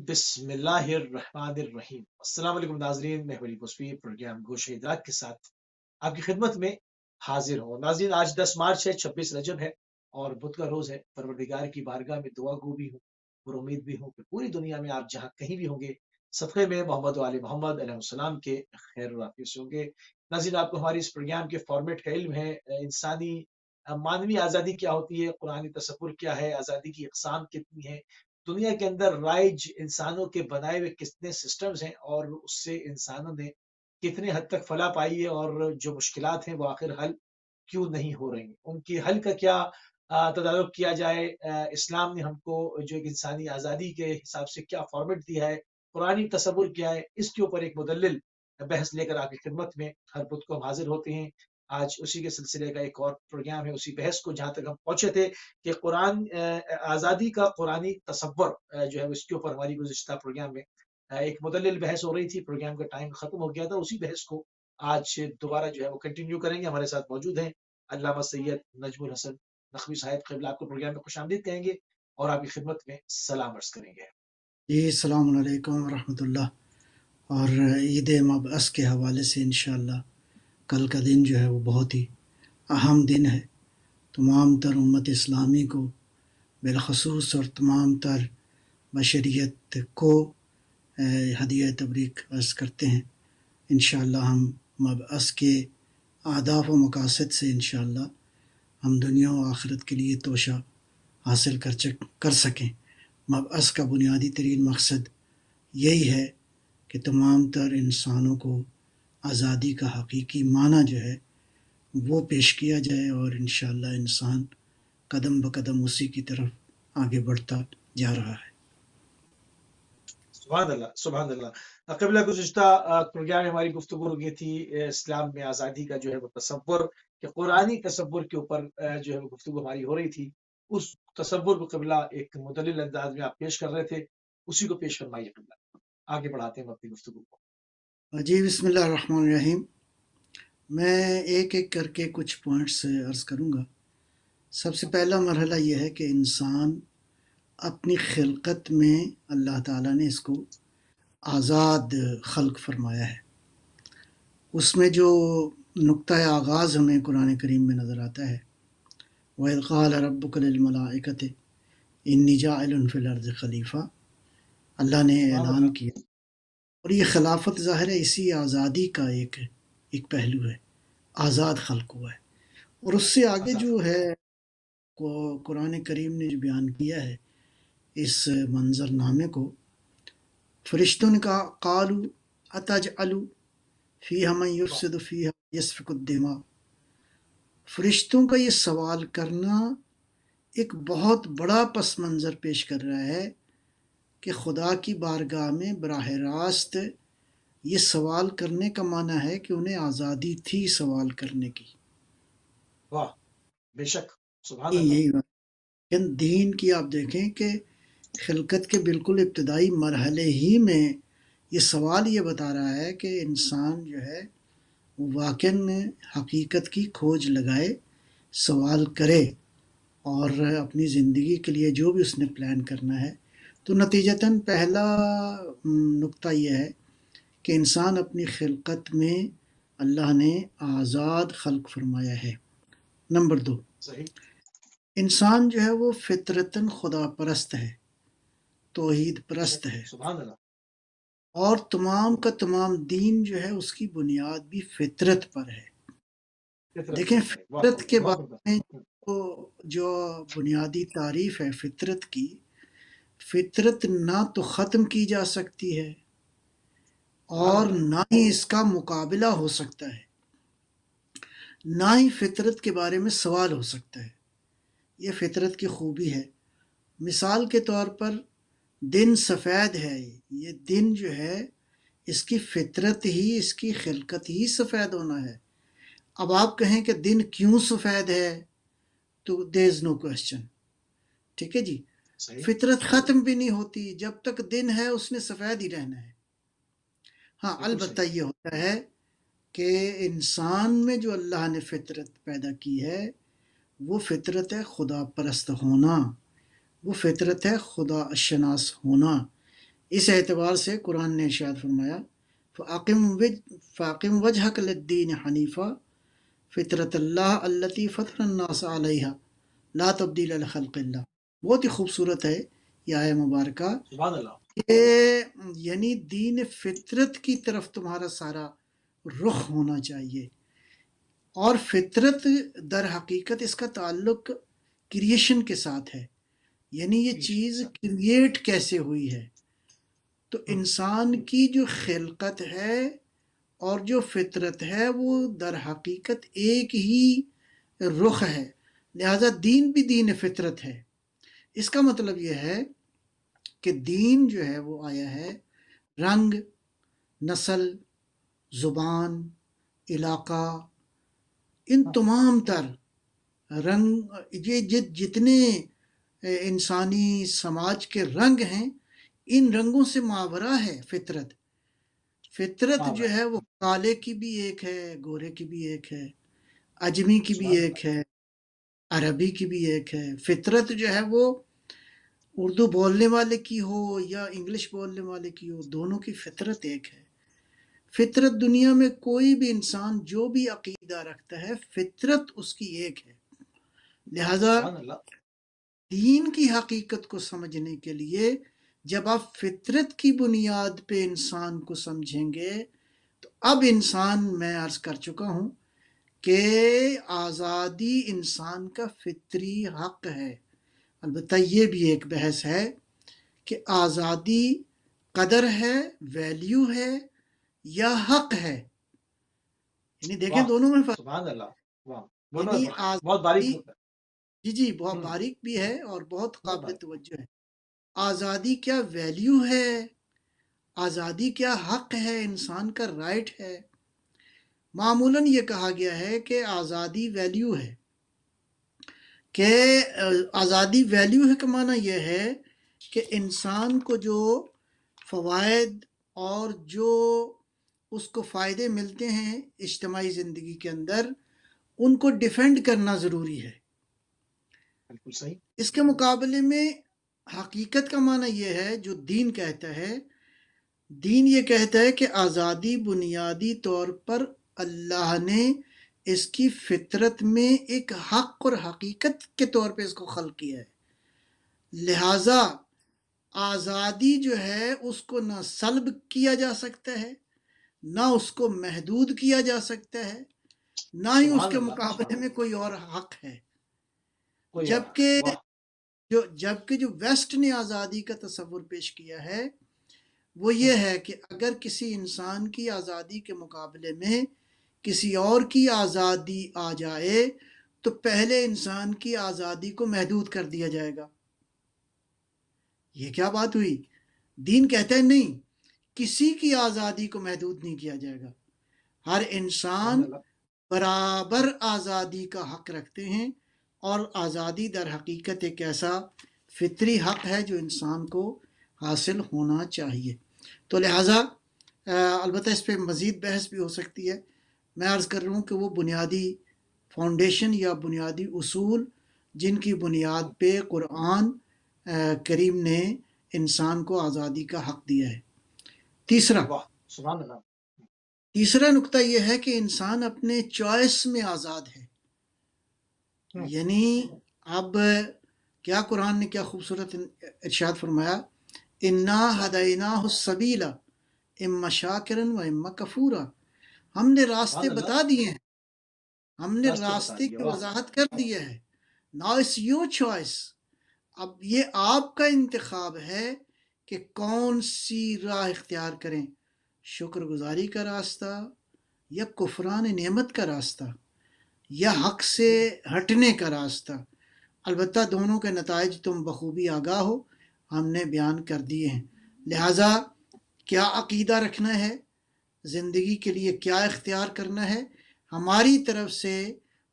Programme के साथ आपकी खिदमत में हाजिर नाजरीन आज 10 मार्च है 26 रजब है और बुध का रोज़ है परवरदिगार की बारगाह में दुआ गो भी हूँ उम्मीद भी हूँ कि पूरी दुनिया में आप जहाँ कहीं भी होंगे सफ़े में मोहम्मद वाले मोहम्मद के खैर वाफिस होंगे नाजीन आपको हमारे इस प्रोग्राम के फॉर्मेट का इल्म है इंसानी मानवीय आज़ादी क्या होती है कुरानी तस्वुर क्या है आज़ादी की अकसाम कितनी है दुनिया के अंदर राइज इंसानों के बनाए हुए कितने सिस्टम्स हैं और उससे इंसानों ने कितने हद तक फला पाई है और जो मुश्किल हैं वो आखिर हल क्यों नहीं हो रही उनकी हल का क्या तदारक किया जाए इस्लाम ने हमको जो एक इंसानी आज़ादी के हिसाब से क्या फॉर्मेट दिया है पुरानी तस्वुर क्या है इसके ऊपर एक मुदल बहस लेकर आपकी खिदमत में हर बुद्ध को हम हाजिर होते हैं आज उसी के सिलसिले का एक और प्रोग्राम है उसी बहस को जहाँ तक हम पहुंचे थे कि कुरान आज़ादी का कुरानी तस्वर जो है उसके ऊपर हमारी गुजशत प्रोग्राम में एक मुदल बहस हो रही थी प्रोग्राम का टाइम ख़त्म हो गया था उसी बहस को आज दोबारा जो है वो कंटिन्यू करेंगे हमारे साथ मौजूद हैं अलामा सैयद नजमुल हसन नकवी साहिब कबल आपको प्रोग्राम में खुश आमदीद कहेंगे और आपकी खिदमत में सलाम अर्ज करेंगे जी सलाम वरहमल और ईद मबस के हवाले से इनशाला कल का दिन जो है वो बहुत ही अहम दिन है तमाम तर उम्मत इस्लामी को बिलखसूस और तमाम तर बशरीत को हदिया तबरीक अर्ज़ करते हैं इन हम मबस के आदाफ व मकासद से इन हम दुनिया व आखरत के लिए तोशा हासिल कर चक कर सकें मबस का बुनियादी तरीन मकसद यही है कि तमाम तर इंसानों को आज़ादी का हकीकी माना जो है वो पेश किया जाए और इन इंसान कदम ब कदम उसी की तरफ आगे बढ़ता जा रहा है सुबह सुबह कबला गुजशत प्रोग्राम में हमारी गुफ्तु रुकी थी इस्लाम में आज़ादी का जो है वो तस्वुर के कुरानी तस्वुर के ऊपर जो है वो गुफ्तु हमारी हो रही थी उस तस्वुर को कबला एक मुदल अंदाज में आप पेश कर रहे थे उसी को पेश फरमाइए आगे बढ़ाते हैं अपनी गुफ्तु को जी बसमिल रहीम मैं एक एक करके कुछ पॉइंट्स अर्ज़ करूँगा सबसे पहला मरहला यह है कि इंसान अपनी खिलकत में अल्लाह ताला ने इसको आज़ाद खल्क फरमाया है उसमें जो नुक़ आगाज़ हमें कुरान करीम में नज़र आता है वक़ाल रबकमलाकत इन्नी जाफिलर्ज़ खलीफ़ा अल्लाह ने ऐलान किया और ये खिलाफत ज़ाहिर है इसी आज़ादी का एक एक पहलू है आज़ाद खल्क हुआ है और उससे आगे जो है को कुरान करीम ने जो बयान किया है इस मंजरनामे को फरिश्तों का कालू अतज अलू फ़ी हम युसद फ़ी हम फरिश्तों का ये सवाल करना एक बहुत बड़ा पस मंज़र पेश कर रहा है कि खुदा की बारगाह में बरह रास्त ये सवाल करने का माना है कि उन्हें आज़ादी थी सवाल करने की वाह बेशक यही दीन की आप देखें कि खिलकत के बिल्कुल इब्तदाई मरहले ही में ये सवाल ये बता रहा है कि इंसान जो है वाक़ में हकीकत की खोज लगाए सवाल करे और अपनी ज़िंदगी के लिए जो भी उसने प्लान करना है तो नतीजतन पहला नुक्ता यह है कि इंसान अपनी खिलकत में अल्लाह ने आज़ाद खलक़ फरमाया है नंबर दो इंसान जो है वो फितरतन खुदा परस्त है तोहद परस्त है और तमाम का तमाम दीन जो है उसकी बुनियाद भी फितरत पर है देखें फितरत के बारे में जो बुनियादी तारीफ है फितरत की फितरत ना तो ख़त्म की जा सकती है और ना ही इसका मुकाबला हो सकता है ना ही फितरत के बारे में सवाल हो सकता है ये फितरत की खूबी है मिसाल के तौर पर दिन सफ़ेद है ये दिन जो है इसकी फितरत ही इसकी खिलकत ही सफ़ेद होना है अब आप कहें कि दिन क्यों सफ़ेद है तो दे इज़ नो क्वेश्चन ठीक है जी फितरत खत्म भी नहीं होती जब तक दिन है उसने सफेद ही रहना है हाँ अलबत् ये होता है कि इंसान में जो अल्लाह ने फितरत पैदा की है वो फितरत है खुदा परस्त होना वो फितरत है खुदा अशनास होना इस एतबार से कुरान ने इशाद फरमाया फ़ाकिम वज फ़ाकिम वजह कलद्दीन हनीफ़ा फितरत अल्लाह अल्लती फ़तर ला तब्दील खल्क़ बहुत ही खूबसूरत है यह आय मुबारक ये यानी दीन फितरत की तरफ तुम्हारा सारा रुख होना चाहिए और फितरत दर हकीकत इसका ताल्लुक क्रिएशन के साथ है यानी ये चीज़ क्रिएट कैसे हुई है तो हम्म। इंसान की जो खिलकत है और जो फितरत है वो दर हकीकत एक ही रुख है लिहाजा दीन भी दीन फितरत है इसका मतलब यह है कि दीन जो है वो आया है रंग नस्ल ज़ुबान इलाका इन तमाम तर रंग ये जित जितने इंसानी समाज के रंग हैं इन रंगों से मावरा है फितरत फितरत जो है वो काले की भी एक है गोरे की भी एक है अजमी की भी अच्छा। एक है अरबी की भी एक है फितरत जो है वो उर्दू बोलने वाले की हो या इंग्लिश बोलने वाले की हो दोनों की फितरत एक है फितरत दुनिया में कोई भी इंसान जो भी अकीदा रखता है फितरत उसकी एक है लिहाजा दीन की हकीकत को समझने के लिए जब आप फितरत की बुनियाद पे इंसान को समझेंगे तो अब इंसान मैं अर्ज कर चुका हूँ कि आज़ादी इंसान का फितरी हक है अलबत् ये भी एक बहस है कि आज़ादी कदर है वैल्यू है या हक है यानी देखें दोनों में फर्क जी जी बहुत हम्म। बारीक भी है और बहुत काबिल तवज्जो है आज़ादी क्या वैल्यू है आज़ादी क्या हक है इंसान का राइट है मामूलन ये कहा गया है कि आज़ादी वैल्यू है कि आज़ादी वैल्यू है का माना यह है कि इंसान को जो फ़वाद और जो उसको फ़ायदे मिलते हैं इज्तमी ज़िंदगी के अंदर उनको डिफेंड करना ज़रूरी है सही इसके मुकाबले में हकीकत का माना यह है जो दीन कहता है दीन ये कहता है कि आज़ादी बुनियादी तौर पर अल्लाह ने इसकी फितरत में एक हक और हकीकत के तौर पे इसको खल किया है लिहाजा आज़ादी जो है उसको ना सलब किया जा सकता है ना उसको महदूद किया जा सकता है ना ही उसके मुकाबले में कोई और हक है जबकि जो जबकि जो वेस्ट ने आज़ादी का तस्वुर पेश किया है वो ये हम्म। है कि अगर किसी इंसान की आज़ादी के मुकाबले में किसी और की आज़ादी आ जाए तो पहले इंसान की आज़ादी को महदूद कर दिया जाएगा ये क्या बात हुई दीन कहते हैं नहीं किसी की आज़ादी को महदूद नहीं किया जाएगा हर इंसान बराबर आज़ादी का हक रखते हैं और आज़ादी दर हकीकत एक ऐसा फितरी हक है जो इंसान को हासिल होना चाहिए तो लिहाजा अलबत् इस पर मज़ीद बहस भी हो सकती है मैं अर्ज़ कर रहा हूँ कि वो बुनियादी फाउंडेशन या बुनियादी असूल जिनकी बुनियाद पे क़ुरान करीम ने इंसान को आज़ादी का हक दिया है तीसरा तीसरा नुकता यह है कि इंसान अपने चॉइस में आज़ाद है हम्म। यानी अब क्या कुरान ने क्या खूबसूरत इर्शाद फरमाया इन्ना हदना सबीला इम्मा शाकिरन व इम्मा कफूरा हमने हाँ रास्ते तो बता दिए हैं हमने रास्ते की वजाहत कर हाँ। दिया है नाउ इट्स योर चॉइस अब ये आपका इंतखब है कि कौन सी राह इख्तियार करें शुक्रगुजारी का रास्ता या कुफरान नेमत का रास्ता या हक से हटने का रास्ता अलबत् दोनों के नतज तुम बखूबी आगाह हो हमने बयान कर दिए हैं लिहाजा क्या अकीदा रखना है ज़िंदगी के लिए क्या इख्तियार करना है हमारी तरफ से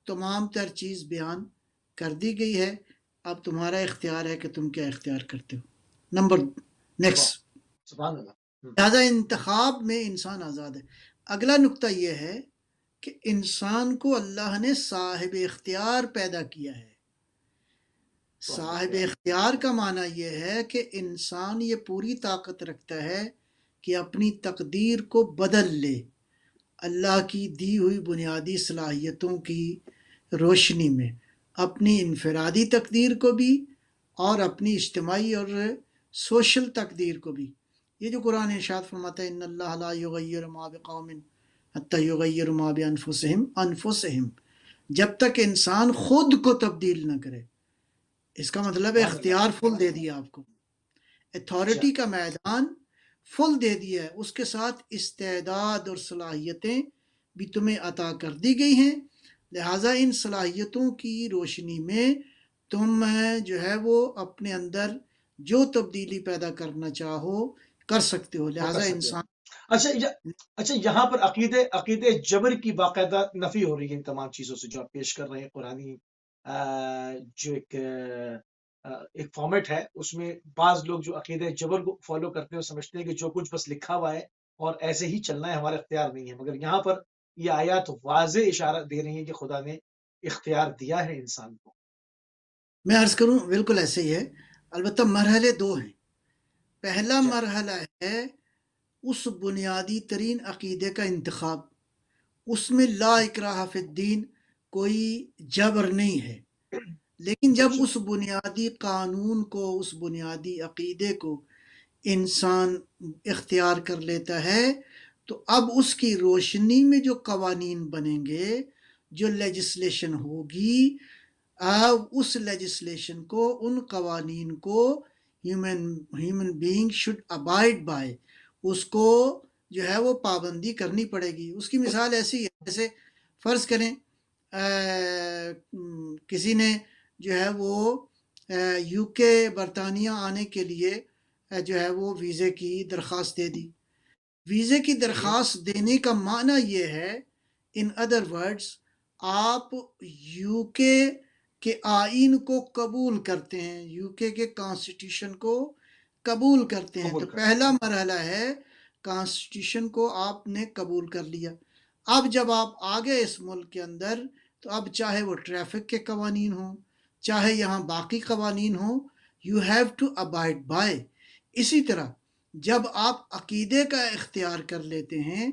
तमाम तर चीज़ बयान कर दी गई है अब तुम्हारा इख्तियार है कि तुम क्या इख्तियार करते हो नंबर नेक्स्ट लिहाजा इंतखब में इंसान आज़ाद है अगला नुकता यह है कि इंसान को अल्लाह ने साहिब इख्तियार पैदा किया है साहिब इख्तियार का माना यह है कि इंसान ये पूरी ताकत रखता है कि अपनी तकदीर को बदल ले अल्लाह की दी हुई बुनियादी सलाहियतों की रोशनी में अपनी इनफरादी तकदीर को भी और अपनी इज्तमाही और सोशल तकदीर को भी ये जो कुरान इर्शाद फरमाता है इन्नल्लाहमाबिन जब तक इंसान खुद को तब्दील न करे इसका मतलब है अख्तियार फुल दे दिया आपको अथॉरिटी अच्छा। का मैदान फुल दे दिया है उसके साथ इस्तेदाद और सलाहियतें भी तुम्हें अता कर दी गई हैं लिहाजा इन सलाहियतों की रोशनी में तुम जो है वो अपने अंदर जो तब्दीली पैदा करना चाहो कर सकते हो लिहाजा इंसान अच्छा अच्छा यहाँ पर अकीदे अकीदे जबर की बाकायदा नफी हो रही है इन तमाम चीज़ों से जो आप पेश कर रहे हैं कुरानी जो एक एक फॉर्मेट है उसमें बाज लोग जो अकीद जबर को फॉलो करते हैं समझते हैं कि जो कुछ बस लिखा हुआ है और ऐसे ही चलना है हमारा अख्तियार नहीं है मगर यहाँ पर ये यह आयात वाज इशारा दे रही है कि खुदा ने इख्तियार दिया है इंसान को मैं अर्ज करूँ बिल्कुल ऐसे ही है अलबत् मरहले दो हैं पहला अच्छा। मरहला है उस बुनियादी तरीन अकीदे का इंतखब उसमें ला हाफिद्दीन कोई जबर नहीं है लेकिन जब उस बुनियादी कानून को उस बुनियादी अकीदे को इंसान इख्तियार कर लेता है तो अब उसकी रोशनी में जो कवानीन बनेंगे जो लेजिस्लेशन होगी अब उस लेजिस्लेशन को उन कवानीन को human human being should abide by उसको जो है वो पाबंदी करनी पड़ेगी उसकी मिसाल ऐसी है जैसे फ़र्ज़ करें आ, किसी ने जो है वो यूके बरतानिया आने के लिए जो है वो वीज़े की दरख्वास्त दे दी वीज़े की दरख्वास्त देने का माना ये है इन अदर वर्ड्स आप यूके के आइन को कबूल करते हैं यूके के कॉन्स्टिट्यूशन को कबूल करते हैं कबूल तो पहला मरहला है कॉन्स्टिट्यूशन को आपने कबूल कर लिया अब जब आप आ गए इस मुल्क के अंदर तो अब चाहे वो ट्रैफिक के कवानीन हों चाहे यहाँ बाकी कवानीन हो you have to abide by इसी तरह जब आप अकीदे का इख्तियार कर लेते हैं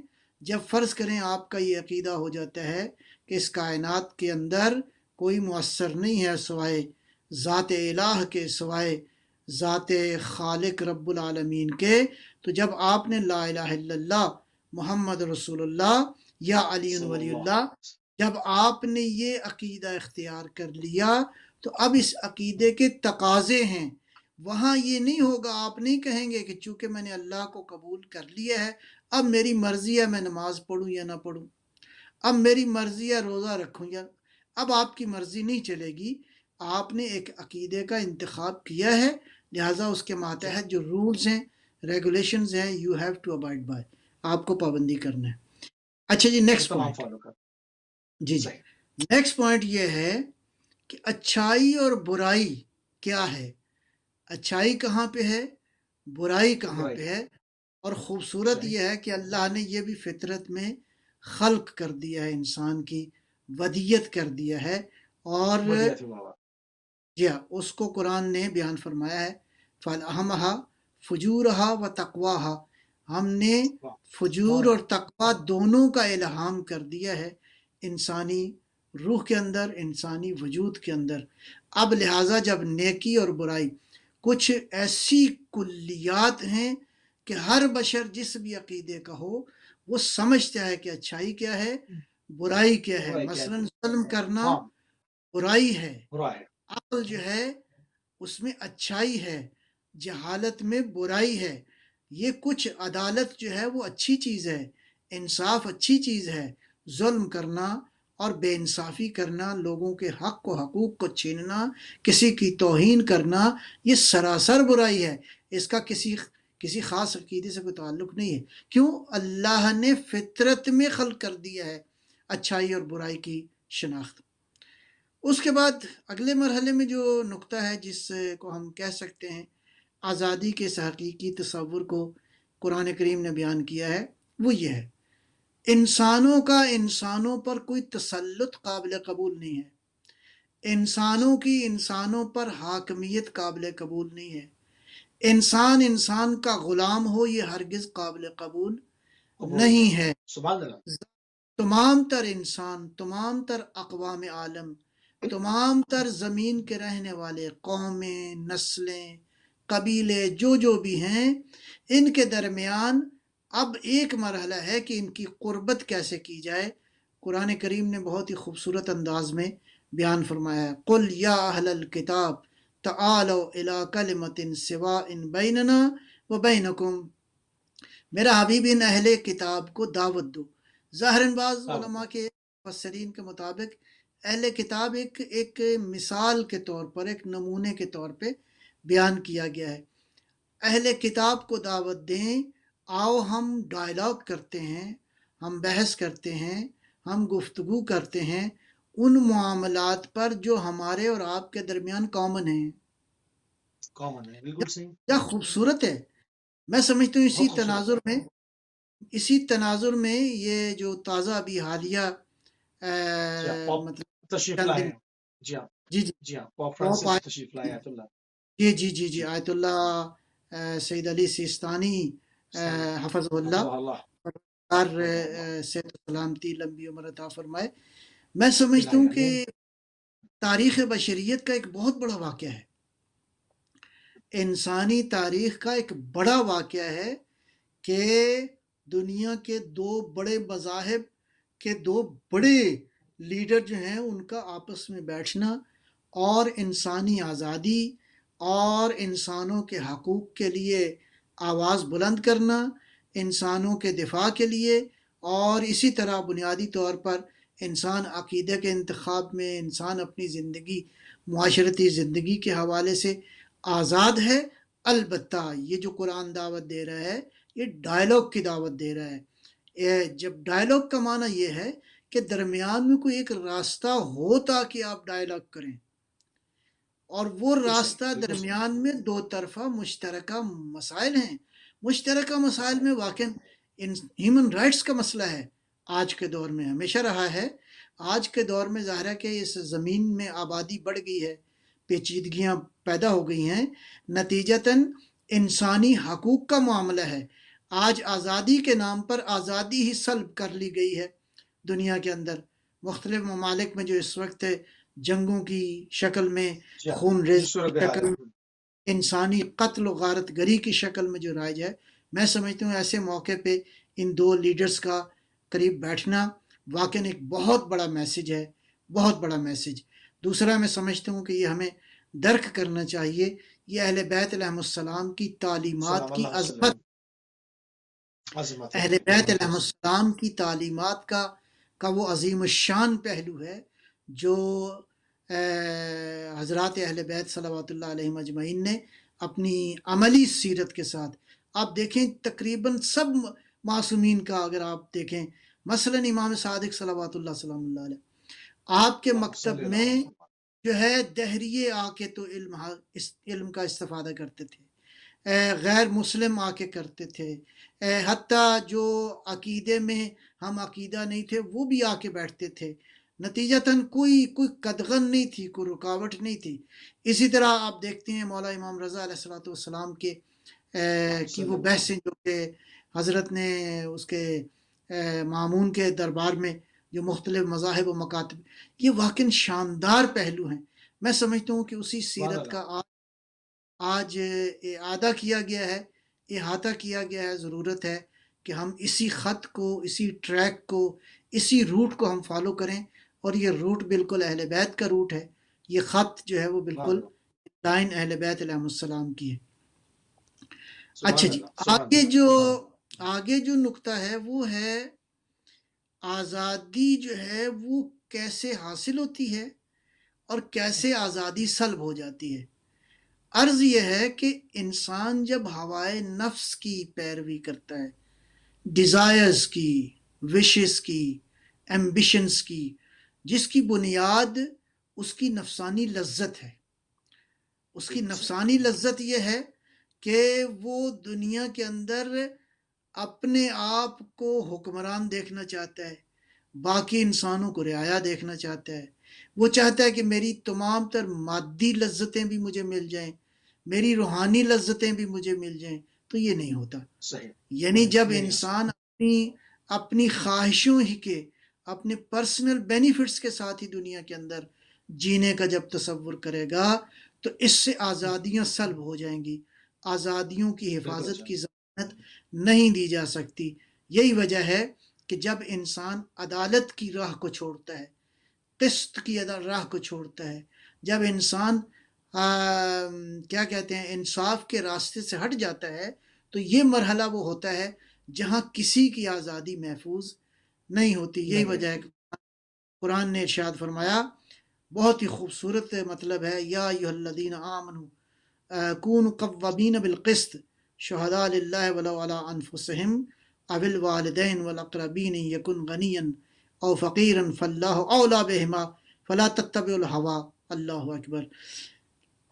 जब फ़र्ज़ करें आपका ये अकीदा हो जाता है कि इस कायनात के अंदर कोई मؤसर नहीं है सवाए ज़ात इलाह के सवाए ज़ात खालिक रब्बुलमीन के तो जब आपने ला मोहम्मद रसूलुल्लाह या अली वली जब आपने ये अकीदा इख्तियार कर लिया तो अब इस अकीदे के तकाजे हैं वहाँ ये नहीं होगा आप नहीं कहेंगे कि चूंकि मैंने अल्लाह को कबूल कर लिया है अब मेरी मर्ज़ी है मैं नमाज़ पढ़ूँ या ना पढ़ूँ अब मेरी मर्ज़ी है रोज़ा रखूँ या अब आपकी मर्ज़ी नहीं चलेगी आपने एक अकीदे का इंतखब किया है लिहाजा उसके मातहत जो रूल्स हैं रेगुलेशन हैं you have to abide by आपको पाबंदी करना है अच्छा जी नेक्स्ट तो पॉइंट जी जी नेक्स्ट पॉइंट ये है कि अच्छाई और बुराई क्या है अच्छाई कहाँ पे है बुराई कहाँ पे है और खूबसूरत यह है कि अल्लाह ने यह भी फितरत में खल्क कर दिया है इंसान की वदियत कर दिया है और जी हाँ, उसको कुरान ने बयान फरमाया है फजूर हा व हा हमने फजूर और तकवा दोनों का इल्हाम कर दिया है इंसानी रूह के अंदर इंसानी वजूद के अंदर अब लिहाजा जब नेकी और बुराई कुछ ऐसी कुल्लियात हैं कि हर बशर जिस भी अकीदे का हो वो समझता है कि अच्छाई क्या है हम्म। बुराई क्या है मसलन सलम करना हाँ। बुराई है अकल जो है उसमें अच्छाई है जहालत में बुराई है ये कुछ अदालत जो है वो अच्छी चीज़ है इंसाफ अच्छी चीज़ है जुल्म करना और बेइंसाफ़ी करना लोगों के हक़ को हकूक़ को छीनना किसी की तोहन करना ये सरासर बुराई है इसका किसी किसी ख़ास अकीदे से कोई ताल्लुक़ नहीं है क्यों अल्लाह ने फितरत में खल कर दिया है अच्छाई और बुराई की शनाख्त उसके बाद अगले मरहले में जो नुक्ता है जिसको हम कह सकते हैं आज़ादी के इस हकीकी तस्वुर को कुरान करीम ने बयान किया है वो ये है इंसानों का इंसानों पर कोई तसल्लुत काबिल कबूल नहीं है इंसानों की इंसानों पर हाकमियत काबिल कबूल नहीं है इंसान इंसान का गुलाम हो ये हरगिज काबिल कबूल नहीं है तमाम तर इंसान तमाम तर अकवाम आलम तमाम तर ज़मीन के रहने वाले कौमें नस्लें कबीले जो जो भी हैं इनके दरमियान अब एक मरहला है कि इनकी कुर्बत कैसे की जाए कुरान करीम ने बहुत ही खूबसूरत अंदाज में बयान फरमाया है कुल या अहल किताब त आलो तलो मतिन सिवा इन बैनना व बैनकुम मेरा हबीब इन अहल किताब को दावत दो ज़ाहरन के मुफसरीन के मुताबिक अहल किताब एक एक मिसाल के तौर पर एक नमूने के तौर पर बयान किया गया है अहल किताब को दावत दें आओ हम डायलॉग करते हैं हम बहस करते हैं हम गुफ्तगु करते हैं उन मामलात पर जो हमारे और आपके दरमियान कॉमन है कॉमन है क्या खूबसूरत है मैं समझती हूँ इसी तनाजुर में इसी तनाजुर में ये जो ताज़ा अभी हालिया हाँ, मतलब हाँ। हाँ, जी जी जी जी जी जी आयतुल्ला सईद अली सिस्तानी हफजल्ला सलामती लंबी उम्र अता फरमाए मैं समझता हूँ कि तारीख़ बशरीत का एक बहुत बड़ा वाक़ है इंसानी तारीख का एक बड़ा वाक़ है कि दुनिया के दो बड़े मजाहब के दो बड़े लीडर जो हैं उनका आपस में बैठना और इंसानी आज़ादी और इंसानों के हकूक़ के लिए आवाज़ बुलंद करना इंसानों के दिफा के लिए और इसी तरह बुनियादी तौर पर इंसान अकीदे के इंतखब में इंसान अपनी ज़िंदगी माशरती ज़िंदगी के हवाले से आज़ाद है अलबत् ये जो कुरान दावत दे रहा है ये डायलॉग की दावत दे रहा है जब डायलॉग का माना यह है कि दरमियान में कोई एक रास्ता हो ताकि आप डायलॉग करें और वो रास्ता दरमियान में दो तरफा मुश्तरक मसाइल हैं मुशतरक मसाइल में वाक़ इन ह्यूमन राइट्स का मसला है आज के दौर में हमेशा रहा है आज के दौर में ज़ाहिर है कि इस ज़मीन में आबादी बढ़ गई है पेचीदगियाँ पैदा हो गई हैं नतीजतन इंसानी हकूक़ का मामला है आज आज़ादी के नाम पर आज़ादी ही सल्ब कर ली गई है दुनिया के अंदर मुख्तलिफ ममालिक में जो इस वक्त जंगों की शक्ल में खून रेज की शक्ल में इंसानी कत्ल गारत गरी की शक्ल में जो राइज है मैं समझती हूँ ऐसे मौके पे इन दो लीडर्स का करीब बैठना वाकई एक बहुत बड़ा मैसेज है बहुत बड़ा मैसेज दूसरा मैं समझता हूँ कि ये हमें दर्क करना चाहिए ये अहल बैतम की तालीमत की अजमत अहल बैतम की तालीमत का का वो अजीम शान पहलू है जो हज़रत अहल बैत सलावतुल्ल ने अपनी अमली सीरत के साथ आप देखें तकरीबन सब मासूमिन का अगर आप देखें मसला इमाम सदक सलावतुल्ल आपके हाँ, मकसद में जो है दहरिए आके तो इल्म इस इल्म का इस्तादा करते थे गैर मुस्लिम आके करते थे हती जो अकीदे में हम अकीदा नहीं थे वो भी आके बैठते थे नतीजतन कोई कोई कदगन नहीं थी कोई रुकावट नहीं थी इसी तरह आप देखते हैं मौला इमाम रज़ा सलाम के कि वो बहसें जो कि हज़रत ने उसके मामून के दरबार में जो मुख्तलिफ मजाहब व मकातब ये वाकई शानदार पहलू हैं मैं समझता हूँ कि उसी सीरत का आज आज आदा किया गया है अहाता किया गया है ज़रूरत है कि हम इसी ख़त को इसी ट्रैक को इसी रूट को हम फॉलो करें और ये रूट बिल्कुल अहल बैत का रूट है ये ख़त जो है वो बिल्कुल लाइन अहल बैतम की है अच्छा जी आगे जो हाँ। आगे जो नुक्ता है वो है आज़ादी जो है वो कैसे हासिल होती है और कैसे आज़ादी सलब हो जाती है अर्ज़ यह है कि इंसान जब हवाए नफ्स की पैरवी करता है डिज़ायर्स की विशेस की एम्बिशंस की जिसकी बुनियाद उसकी नफसानी लज्जत है उसकी नफसानी लज्जत यह है कि वो दुनिया के अंदर अपने आप को हुक्मरान देखना चाहता है बाकी इंसानों को रियाया देखना चाहता है वो चाहता है कि मेरी तमाम तर मादी लज्जतें भी मुझे मिल जाएं मेरी रूहानी लज्जतें भी मुझे मिल जाएं तो ये नहीं होता यानी जब इंसान अपनी अपनी ख्वाहिशों ही के अपने पर्सनल बेनिफिट्स के साथ ही दुनिया के अंदर जीने का जब तस्वुर करेगा तो इससे आज़ादियाँ सलब हो जाएंगी आज़ादियों की हिफाजत की जमानत नहीं दी जा सकती यही वजह है कि जब इंसान अदालत की राह को छोड़ता है किस्त की राह को छोड़ता है जब इंसान क्या कहते हैं इंसाफ के रास्ते से हट जाता है तो ये मरहला वो होता है जहाँ किसी की आज़ादी महफूज नहीं होती यही वजह है कुरान ने इर्शाद फरमाया बहुत ही खूबसूरत मतलब है या यदीन आमन कून कवाबीन बिलकस्त शहदालफ़ुसम अबिल वालदेन वक्रबीन यकुन गनीन और फ़कीर फ़ल्ला बहमा फ़ला तत्तबलहवा अल्लाह अकबर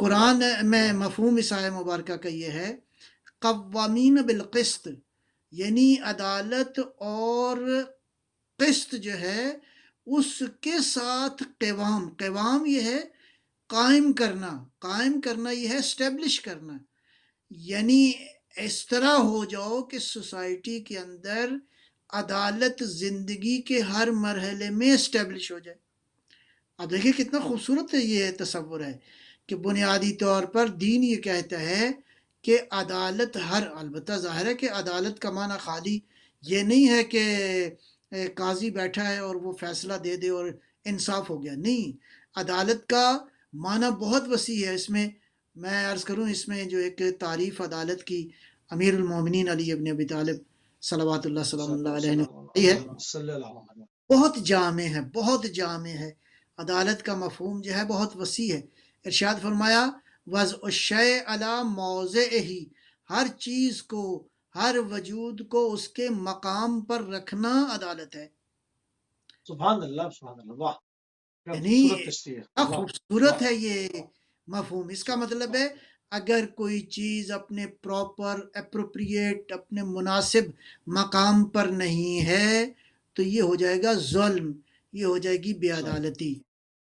कुरान में मफहूम इस मुबारक का यह है कवामीन बिलकस्त यानी अदालत और किस्त जो है उसके साथ कैवाम कैवाम ये है कायम करना कायम करना यह है स्टेब्लिश करना यानी इस तरह हो जाओ कि सोसाइटी के अंदर अदालत ज़िंदगी के हर मरहले में इस्टेब्लिश हो जाए अब देखिए कितना खूबसूरत ये तस्वुर है कि बुनियादी तौर पर दीन ये कहता है कि अदालत हर अलबत् ज़ाहिर है कि अदालत का माना खाली ये नहीं है कि काजी बैठा है और वो फैसला दे दे और इंसाफ हो गया नहीं अदालत का माना बहुत वसी है इसमें मैं अर्ज़ करूँ इसमें जो एक तारीफ़ अदालत की अमीरमिन अली अबन अबी तालब सलावात है बहुत जामे है बहुत जाम है अदालत का मफहम जो है बहुत वसी है इर्शाद फरमाया वज़ अला मौज़ ही हर चीज़ को हर वजूद को उसके मकाम पर रखना अदालत है खूबसूरत है ये मफहम इसका मतलब है अगर कोई चीज़ अपने प्रॉपर अप्रोप्रिएट अपने मुनासिब मकाम पर नहीं है तो ये हो जाएगा जुल्म ये हो जाएगी बेअदालती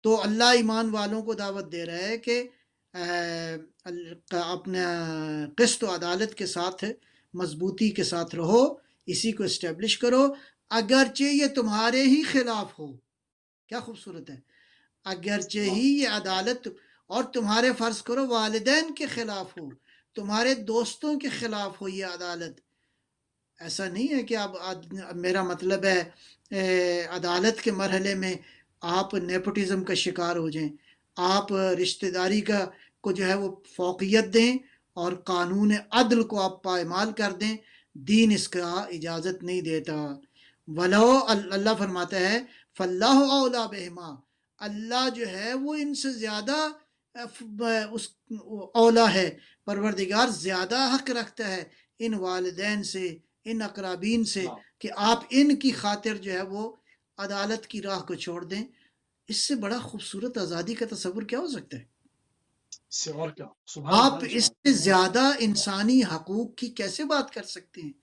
तो अल्लाह ईमान वालों को दावत दे रहा है कि अपने किस्त अदालत के साथ मजबूती के साथ रहो इसी को इस्टेब्लिश करो अगरचे ये तुम्हारे ही खिलाफ हो क्या खूबसूरत है अगरचे ही ये अदालत और तुम्हारे फ़र्ज़ करो वालदेन के ख़िलाफ़ हो तुम्हारे दोस्तों के ख़िलाफ़ हो ये अदालत ऐसा नहीं है कि आप अब मेरा मतलब है ए, अदालत के मरहले में आप नेपोटिज़म का शिकार हो जाएं आप रिश्तेदारी का को जो है वो फोकियत दें और कानून अदल को आप पायमाल कर दें दीन इसका इजाज़त नहीं देता वलो अल्लाह फरमाता है फल्लाह अला बहमा अल्लाह जो है वो इनसे ज़्यादा उस ओला है परवरदिगार ज़्यादा हक रखता है इन वालदे से इन अकराबीन से हाँ। कि आप इनकी खातिर जो है वो अदालत की राह को छोड़ दें इससे बड़ा खूबसूरत आज़ादी का तस्वुर क्या हो सकता है से और क्या आप इससे ज्यादा इंसानी हकूक की कैसे बात कर सकते हैं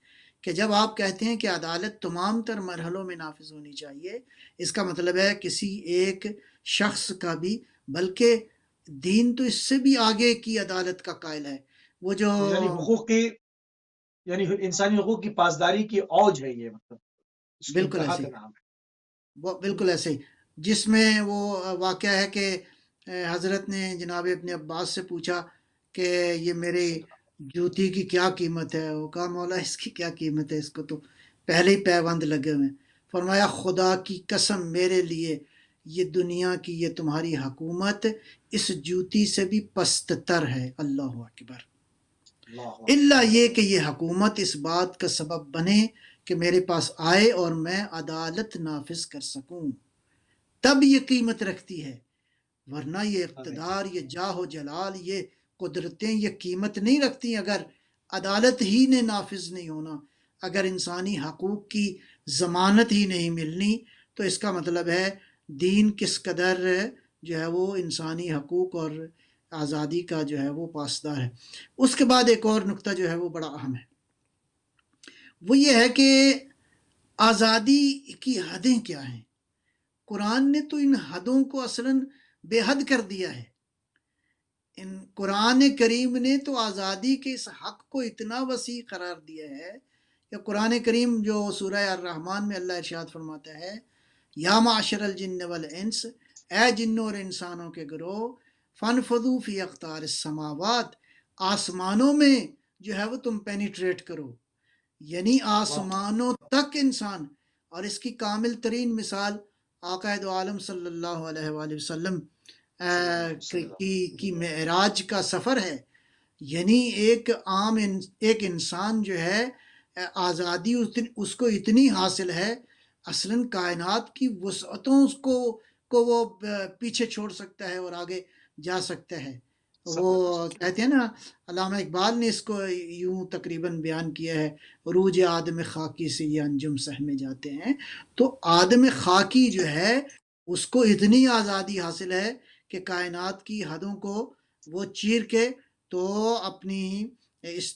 कि जब आप कहते हैं कि अदालत तमाम तर मरहलों में नाफिज होनी चाहिए इसका मतलब है किसी एक शख्स का भी बल्कि दीन तो इससे भी आगे की अदालत का कायल है वो जो तो यानी हुकूक की यानी इंसानी हकूक की पासदारी की औज है ये मतलब बिल्कुल ऐसे वो बिल्कुल ऐसे जिसमें वो वाक़ है कि हज़रत ने जनाब अपने अब्बास से पूछा कि ये मेरे जूती की क्या कीमत है वो कहा मौला इसकी क्या कीमत है इसको तो पहले ही पैबंद लगे हुए हैं फरमाया खुदा की कसम मेरे लिए ये दुनिया की ये तुम्हारी हकूमत इस जूती से भी पस्तर है अल्लाह अकबर इल्ला ये कि ये हकूमत इस बात का सबब बने कि मेरे पास आए और मैं अदालत नाफिज कर सकूं तब ये कीमत रखती है वरना ये हाँ इकतदार ये जाह जलाल ये कुदरतें ये कीमत नहीं रखती अगर अदालत ही ने नाफिज नहीं होना अगर इंसानी हकूक़ की ज़मानत ही नहीं मिलनी तो इसका मतलब है दीन किस कदर जो है वो इंसानी हकूक़ और आज़ादी का जो है वो पासदार है उसके बाद एक और नुकता जो है वो बड़ा अहम है वो ये है कि आज़ादी की हदें क्या हैं कुरान ने तो इन हदों को असलन बेहद कर दिया है इन कुरान करीम ने तो आज़ादी के इस हक को इतना वसी करार दिया है कि कुरान करीम जो सूरह रहमान में अल्लाह इरशाद फरमाता है या माशर जिन वल इंस ए जिन्नों और इंसानों के ग्रोह फ़न फदूफ़ी अख्तार समावत आसमानों में जो है वो तुम पेनिट्रेट करो यानी आसमानों तक इंसान और इसकी कामिल तरीन मिसाल आकायद आलम सल्लल्लाहु अलैहि वसल्लम की की महराज का सफ़र है यानी एक आम इन, एक इंसान जो है आज़ादी उस दिन उसको इतनी हासिल है असलन कायनात की वसअतों उसको को वो पीछे छोड़ सकता है और आगे जा सकता है वो कहते हैं ना अलामा इकबाल ने इसको यूं तकरीबन बयान किया है रूज आदम खाकी से ये अंजुम सह में जाते हैं तो आदम खाकी जो है उसको इतनी आज़ादी हासिल है कि कायनात की हदों को वो चीर के तो अपनी इस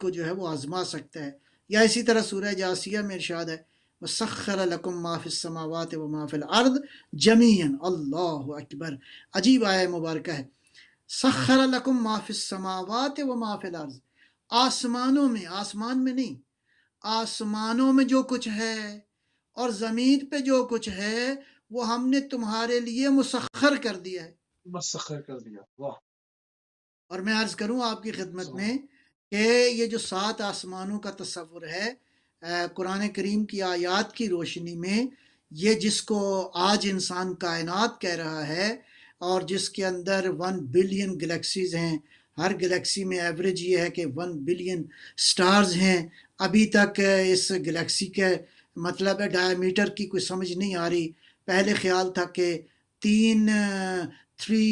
को जो है वो आजमा सकता है या इसी तरह सूर्य जासिया में इर्शाद है वसखर लकुम समावत व माफ़िल अर्द जमीन अल्लाह अकबर अजीब आय मुबारक है सखर लकुम माफ़िलसमावत व माफ़िल अर्द आसमानों में आसमान में नहीं आसमानों में जो कुछ है और ज़मीन पे जो कुछ है वो हमने तुम्हारे लिए मुसखर कर दिया है मुसखर कर दिया वाह और मैं अर्ज करूं आपकी खिदमत में कि ये जो सात आसमानों का तस्वुर है कुरान करीम की आयात की रोशनी में ये जिसको आज इंसान कायनात कह रहा है और जिसके अंदर वन बिलियन गलेक्सीज हैं हर गलेक्सी में एवरेज ये है कि वन बिलियन स्टार्स हैं अभी तक इस गलेक्सी के मतलब डायमीटर की कोई समझ नहीं आ रही पहले ख्याल था कि तीन थ्री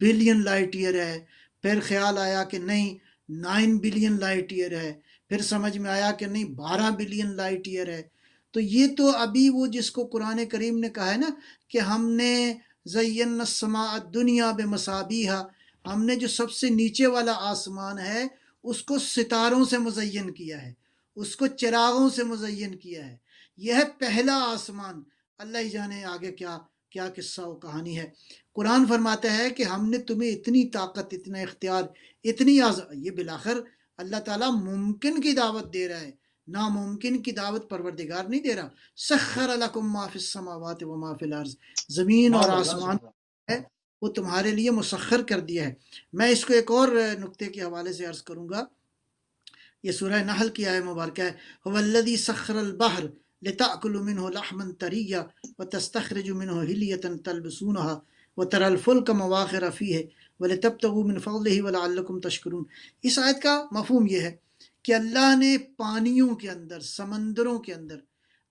बिलियन लाइट ईयर है फिर ख्याल आया कि नहीं नाइन बिलियन लाइट ईयर है फिर समझ में आया कि नहीं बारह बिलियन लाइट ईयर है तो ये तो अभी वो जिसको कुरान करीम ने कहा है ना कि हमने जयन समा दुनिया बे मसाबीहा हमने जो सबसे नीचे वाला आसमान है उसको सितारों से मुजयन किया है उसको चिरागों से मुजयन किया है यह पहला आसमान अल्लाह ही जाने आगे क्या क्या किस्सा और कहानी है कुरान फरमाता है कि हमने तुम्हें इतनी ताकत इतना इख्तियार इतनी आज़ ये बिलाखर अल्लाह ताला मुमकिन की दावत दे रहा है नामुमकिन की दावत परवरदिगार नहीं दे रहा सखर समावत व माफिल ज़मीन और आसमान है वो तुम्हारे लिए मुसखर कर दिया है मैं इसको एक और नुकते के हवाले से अर्ज़ करूँगा ये सूरह नहल की आय मुबारक है वल्लदी सखर बहर لتأكلوا منه لحما طريا وتستخرجوا منه هلية تلبسونها वतरल अलफुल्क मवाखर फ़ी है वल तब तब मिन फ़ल वलकुम तशकरून इस आयत का मफहम यह है कि अल्लाह ने पानियों के अंदर समंदरों के अंदर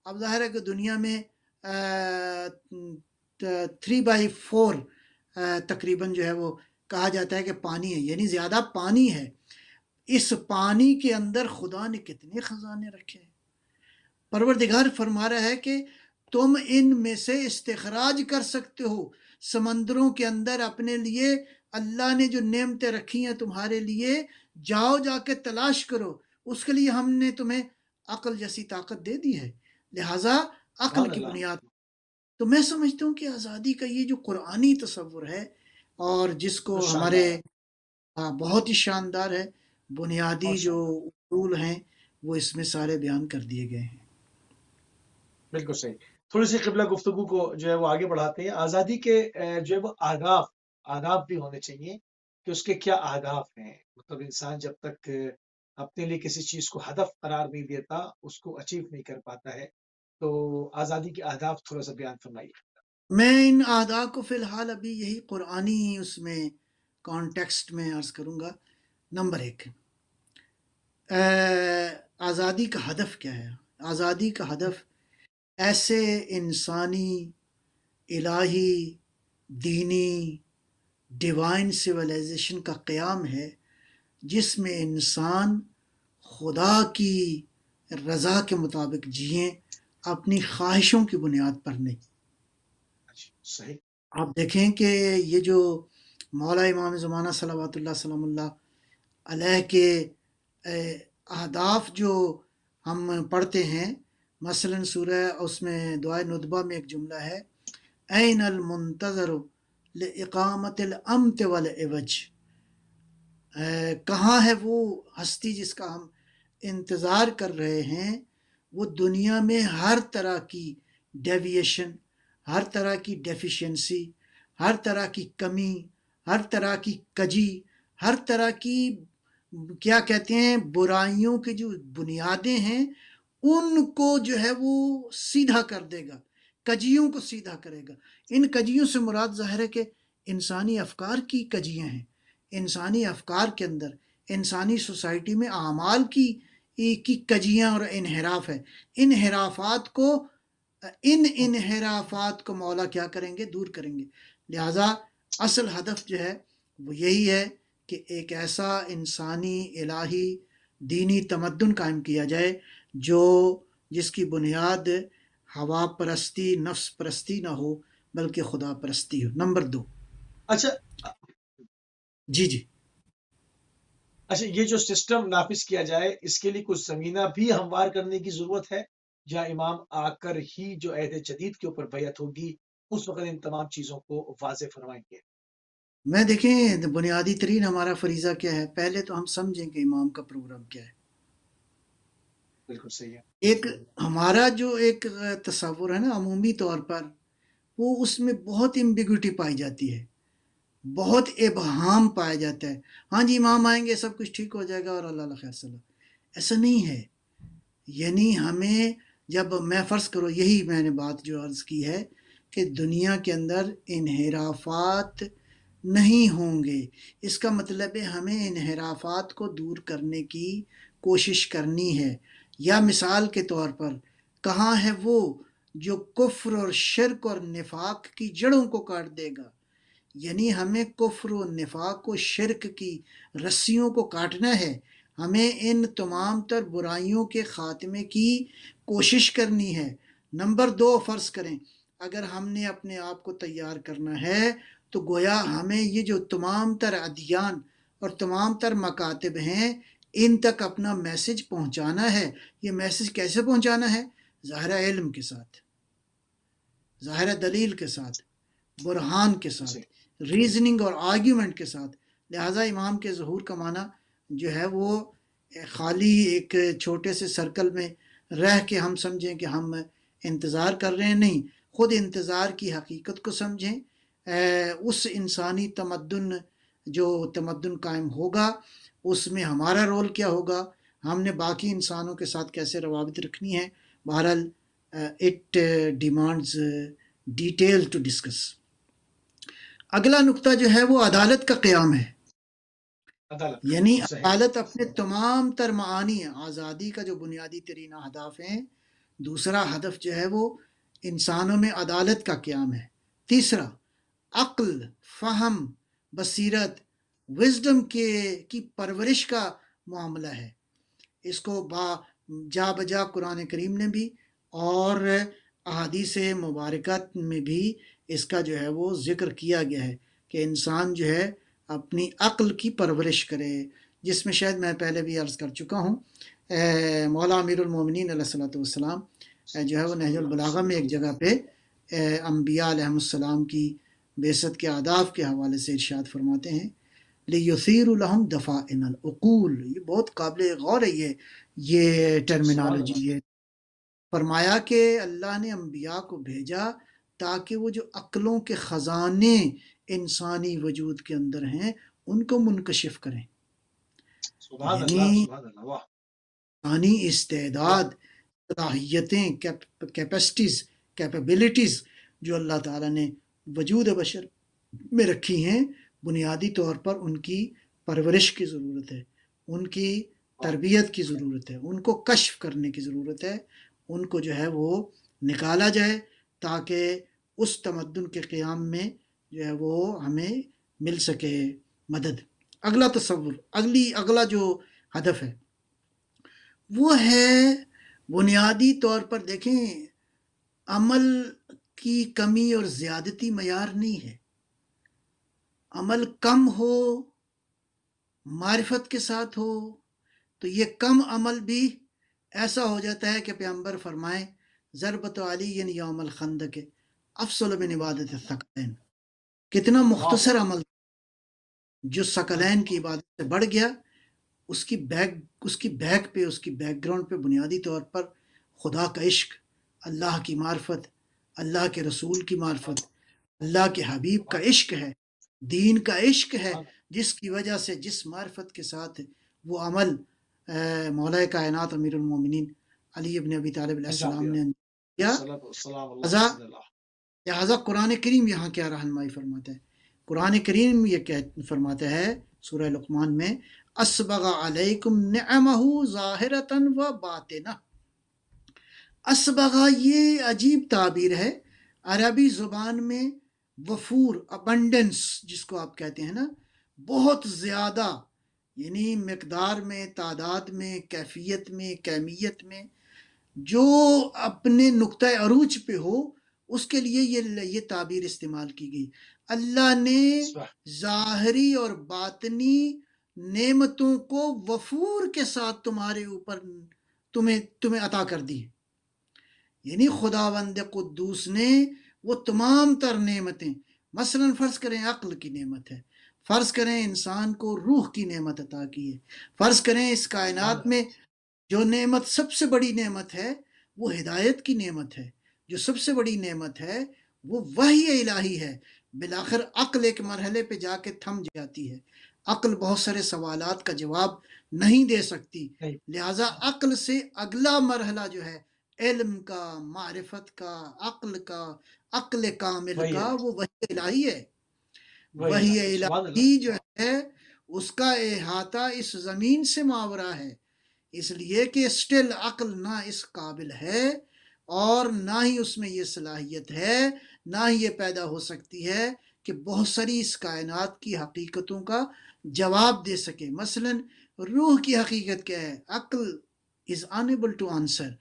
अब ज़ाहिर है कि दुनिया में थ्री बाई फोर तकरीबन जो है वो कहा जाता है कि पानी है यानी ज़्यादा पानी है इस पानी के अंदर खुदा ने कितने ख़जाने रखे हैं परवरदिगार फरमा रहा है कि तुम इन में से इस्तेखराज कर सकते हो समंदरों के अंदर अपने लिए अल्लाह ने जो नेमतें रखी हैं तुम्हारे लिए जाओ जाके तलाश करो उसके लिए हमने तुम्हें अकल जैसी ताकत दे दी है लिहाजा अकल की बुनियाद तो मैं समझता हूँ कि आज़ादी का ये जो कुरानी तस्वुर है और जिसको तो हमारे हाँ बहुत ही शानदार है बुनियादी जो रूल हैं वो इसमें सारे बयान कर दिए गए हैं बिल्कुल सही थोड़ी सी किबला गुफ्तु को जो है वो आगे बढ़ाते हैं आज़ादी के जो है वो आगाफ आगाफ भी होने चाहिए कि उसके क्या आगाफ हैं मतलब इंसान जब तक अपने लिए किसी चीज़ को हदफ करार नहीं देता उसको अचीव नहीं कर पाता है तो आज़ादी के आदाब थोड़ा सा बयान फरमाइए मैं इन आदाब को फ़िलहाल अभी यही कुरानी उसमें कॉन्टेक्स्ट में अर्ज़ करूँगा नंबर एक आज़ादी का हदफ क्या है आज़ादी का हदफ ऐसे इंसानी इलाही दीनी डिवाइन सिविलाइजेशन का क़्याम है जिसमें इंसान खुदा की रज़ा के मुताबिक जिए अपनी ख्वाहिशों की बुनियाद पर नहीं अच्छा, सही आप देखें कि ये जो मौला इमाम ज़माना सलावतुल्ला सलामुल्ला अलह के अहदाफ जो हम पढ़ते हैं मसलन सूर उसमें दुआ नुतबा में एक जुमला है ऐन अलमंतज़र इकामत वाल एवज कहाँ है वो हस्ती जिसका हम इंतज़ार कर रहे हैं वो दुनिया में हर तरह की डेविएशन हर तरह की डेफिशिएंसी हर तरह की कमी हर तरह की कजी हर तरह की क्या कहते हैं बुराइयों की जो बुनियादें हैं उनको जो है वो सीधा कर देगा कजियों को सीधा करेगा इन कजियों से मुराद ज़ाहिर है कि इंसानी अफकार की कजियाँ हैं इंसानी अफकार के अंदर इंसानी सोसाइटी में आमाल की की कजियाँ और इनहराफ है इनहराफात को इन इनहराफात को मौला क्या करेंगे दूर करेंगे लिहाजा असल हदफ जो है वो यही है कि एक ऐसा इंसानी इलाही दीनी तमदन कायम किया जाए जो जिसकी बुनियाद हवा परस्ती नफ्स परस्ती ना हो बल्कि खुदा परस्ती हो नंबर दो अच्छा जी जी अच्छा ये जो सिस्टम नाफिस किया जाए इसके लिए कुछ जमीना भी हमवार करने की जरूरत है या इमाम आकर ही जो अहद जदीद के ऊपर बैत होगी उस वक्त इन तमाम चीज़ों को वाज फरमाएंगे मैं देखें बुनियादी तरीन हमारा फरीज़ा क्या है पहले तो हम समझें कि इमाम का प्रोग्राम क्या है बिल्कुल सही है एक हमारा जो एक तस्वुर है ना अमूमी तौर पर वो उसमें बहुत एम्बिग्यूटी पाई जाती है बहुत एबहाम पाया जाता है हाँ जी इमाम आएंगे सब कुछ ठीक हो जाएगा और अल्लाह खैर सलाह ऐसा नहीं है यानी हमें जब मैं फ़र्ज़ करो यही मैंने बात जो अर्ज़ की है कि दुनिया के अंदर इनहराफात नहीं होंगे इसका मतलब है हमें इनहराफात को दूर करने की कोशिश करनी है या मिसाल के तौर पर कहाँ है वो जो कुफ्र और शर्क और निफाक की जड़ों को काट देगा यानी हमें कुफ्र और निफाक और शर्क की रस्सियों को काटना है हमें इन तमाम तर बुराइयों के ख़ात्मे की कोशिश करनी है नंबर दो फ़र्ज़ करें अगर हमने अपने आप को तैयार करना है तो गोया हमें ये जो तमाम तर अदियान और तमाम तर मकातब हैं इन तक अपना मैसेज पहुंचाना है ये मैसेज कैसे पहुंचाना है ज़ाहरा इल्म के साथ ज़ाहरा दलील के साथ बुरहान के साथ रीजनिंग और आर्ग्यूमेंट के साथ लिहाजा इमाम के जहूर का माना जो है वो खाली एक छोटे से सर्कल में रह के हम समझें कि हम इंतज़ार कर रहे हैं नहीं ख़ुद इंतज़ार की हकीकत को समझें उस इंसानी तमदन जो तमदन कायम होगा उसमें हमारा रोल क्या होगा हमने बाकी इंसानों के साथ कैसे रवाबित रखनी है बहरहाल it demands detail to discuss अगला नुक्ता जो है वो अदालत का क्याम है यानी अदालत अपने तमाम तर मानी आज़ादी का जो बुनियादी तरीन हदाफ हैं दूसरा हदफ जो है वो इंसानों में अदालत का क्याम है तीसरा अक्ल फहम बसीरत विजडम के की परवरिश का मामला है इसको बा जा बजा कुरान करीम ने भी और से मुबारकत में भी इसका जो है वो ज़िक्र किया गया है कि इंसान जो है अपनी अक्ल की परवरिश करे जिसमें शायद मैं पहले भी अर्ज़ कर चुका हूँ मौला अमीरमिन सलाम जो है वो नहजुलबलागा में एक जगह पे अम्बिया की बेसत के आदाब के हवाले से इर्शाद फरमाते हैं लहम दफ़ा इनकूल ये बहुत काबिल गौर है ये ये टर्मिनोलॉजी है फरमाया कि अल्लाह ने अम्बिया को भेजा ताकि वो जो अकलों के ख़जाने इंसानी वजूद के अंदर हैं उनको मुनकशिफ करें यानी इस्तेदाद सलाहियतें कैपेसिटीज़ कैपेबिलिटीज़ जो अल्लाह ताला ने वजूद बशर में रखी हैं बुनियादी तौर पर उनकी परवरिश की ज़रूरत है उनकी तरबियत की ज़रूरत है उनको कश्फ करने की ज़रूरत है उनको जो है वो निकाला जाए ताकि उस तमदन के क़्याम में जो है वो हमें मिल सके मदद अगला तस्वुर अगली अगला जो हदफ है वो है बुनियादी तौर पर देखें अमल की कमी और ज़्यादती मैार नहीं है अमल कम हो मार्फत के साथ हो तो ये कम अमल भी ऐसा हो जाता है कि पैम्बर फरमाए ज़रबत अली यौमल खंद के अफसल में इबादत सकलैन कितना मुख्तसर अमल जो सकलैन की इबादत से बढ़ गया उसकी बैक उसकी बैक पे उसकी बैकग्राउंड पे बुनियादी तौर पर खुदा का इश्क अल्लाह की मार्फत अल्लाह के रसूल की मार्फत अल्लाह के हबीब का इश्क है दीन का इश्क है हाँ। जिसकी वजह से जिस मार्फत के साथ वो अमल मौल कायनत अमीरमिन अली अबन अबी तालब ने लिहाजा कुरान करीम यहाँ क्या रहनमाई फरमाते हैं कुरान करीम ये कह फरमाते हैं सूर्य लकमान में असबगाकुम नमहू ज़ाहिरतन व बातना असबगा ये अजीब ताबीर है अरबी ज़ुबान में वफूर अबंडेंस जिसको आप कहते हैं ना बहुत ज़्यादा यानी मकदार में तादाद में कैफियत में कैमियत में जो अपने नुक़ अरूज पे हो उसके लिए ये ये ताबीर इस्तेमाल की गई अल्लाह ने ज़ाहरी और बातनी नेमतों को वफूर के साथ तुम्हारे ऊपर तुम्हें तुम्हें अता कर दी यानी खुदा कुद्दूस ने वो तमाम तर नमतें मसला फ़र्ज़ करें अक्ल की नमत है फ़र्ज़ करें इंसान को रूह की नमत अता की है फ़र्ज़ करें इस कायन हाँ। में जो नमत सबसे बड़ी नमत है वो हिदायत की नमत है जो सबसे बड़ी नमत है वो वही इलाही है बिलाखिर अक्ल एक मरहले पर जाके थम जाती है अक्ल बहुत सारे सवाल का जवाब नहीं दे सकती लिहाजा अक्ल से अगला मरहला जो है इल्म का मारिफत का अक्ल का अक्ल कामिल का वो वही इलाही है वही इलाही जो है उसका अहाता इस ज़मीन से मावरा है इसलिए कि स्टिल अक्ल ना इस काबिल है और ना ही उसमें ये सलाहियत है ना ही ये पैदा हो सकती है कि बहुत सारी इस कायनात की हकीकतों का जवाब दे सके मसलन रूह की हकीकत क्या है अक्ल इज़ अनेबल टू आंसर